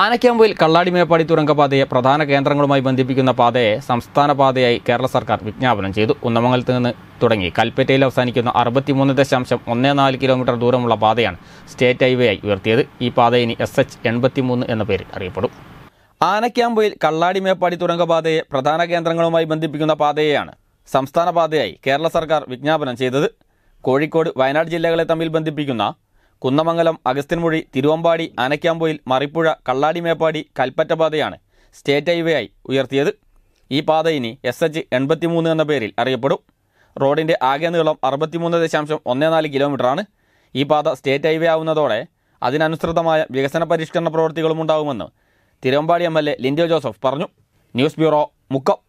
ആനക്കാമ്പുവിൽ കള്ളാടി മേപ്പാടി തുരങ്കപാതയെ പ്രധാന കേന്ദ്രങ്ങളുമായി ബന്ധിപ്പിക്കുന്ന പാതയെ സംസ്ഥാന പാതയായി കേരള സർക്കാർ വിജ്ഞാപനം ചെയ്തു കുന്നമംഗലത്ത് നിന്ന് തുടങ്ങി കൽപ്പറ്റയിൽ അവസാനിക്കുന്ന അറുപത്തിമൂന്ന് ദശാംശം ഒന്നേ നാല് കിലോമീറ്റർ ദൂരമുള്ള പാതയാണ് സ്റ്റേറ്റ് ഹൈവേ ആയി ഉയർത്തിയത് ഈ പാത ഇനി എസ് എച്ച് എൺപത്തിമൂന്ന് എന്ന പേരിൽ അറിയപ്പെടും ആനക്കാമ്പുവിൽ കള്ളാടി മേപ്പാടി തുരങ്കപാതയെ പ്രധാന കേന്ദ്രങ്ങളുമായി ബന്ധിപ്പിക്കുന്ന പാതയെയാണ് സംസ്ഥാന പാതയായി കേരള സർക്കാർ വിജ്ഞാപനം ചെയ്തത് കോഴിക്കോട് വയനാട് ജില്ലകളെ തമ്മിൽ ബന്ധിപ്പിക്കുന്ന കുന്നമംഗലം അഗസ്ത്യൻമുഴി തിരുവമ്പാടി ആനയ്ക്കാമ്പൊയിൽ മറിപ്പുഴ കള്ളാടിമേപ്പാടി മേപ്പാടി കൽപ്പറ്റപാതയാണ് സ്റ്റേറ്റ് ഹൈവേ ആയി ഉയർത്തിയത് ഈ പാത ഇനി എസ് എച്ച് എൺപത്തിമൂന്ന് എന്ന പേരിൽ അറിയപ്പെടും റോഡിൻ്റെ ആകെ നീളം അറുപത്തിമൂന്ന് ദശാംശം ഒന്നേ നാല് കിലോമീറ്ററാണ് ഈ പാത സ്റ്റേറ്റ് ഹൈവേ ആവുന്നതോടെ അതിനനുസൃതമായ വികസന പരിഷ്കരണ പ്രവൃത്തികളും ഉണ്ടാകുമെന്ന് Thiruvambady M L A Linto Joseph പറഞ്ഞു ന്യൂസ് ബ്യൂറോ മുക്കം